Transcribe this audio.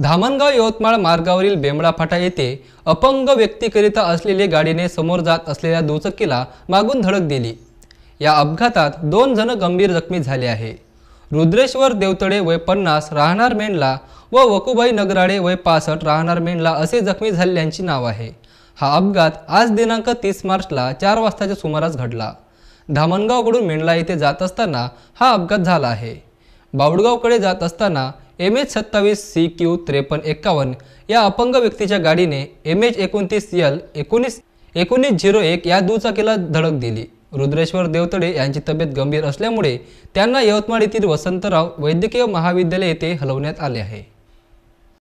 धामणगाव यवतमाळ मार्गावरील बेमळा फाटा येथे अपंग व्यक्तीकरिता असलेली गाडीने समोर जात असलेल्या दुचकीला मागून धडक दिली या अपघातात दोन जण गंभीर जखमी झाले आहे रुद्रेश्वर देवतडे वय पन्नास राहणार मेंढला व वकुबाई नगराडे वय पासष्ट राहणार मेंढला असे जखमी झालेल्यांची नाव आहे हा अपघात आज दिनांक तीस मार्चला चार वाजताच्या सुमारास घडला धामणगावकडून मेंढला येथे जात असताना हा अपघात झाला आहे बावडगावकडे जात असताना एम एच सत्तावीस सी क्यू त्रेपन्न एक्कावन्न या अपंग व्यक्तीच्या गाडीने एम एच एकोणतीस यल एकोणीस एकोणीस झिरो एक या दुचाकीला धडक दिली रुद्रेश्वर देवतडे यांची तब्येत गंभीर असल्यामुळे त्यांना यवतमाळ येथील वसंतराव वैद्यकीय महाविद्यालय येथे हलवण्यात आले आहे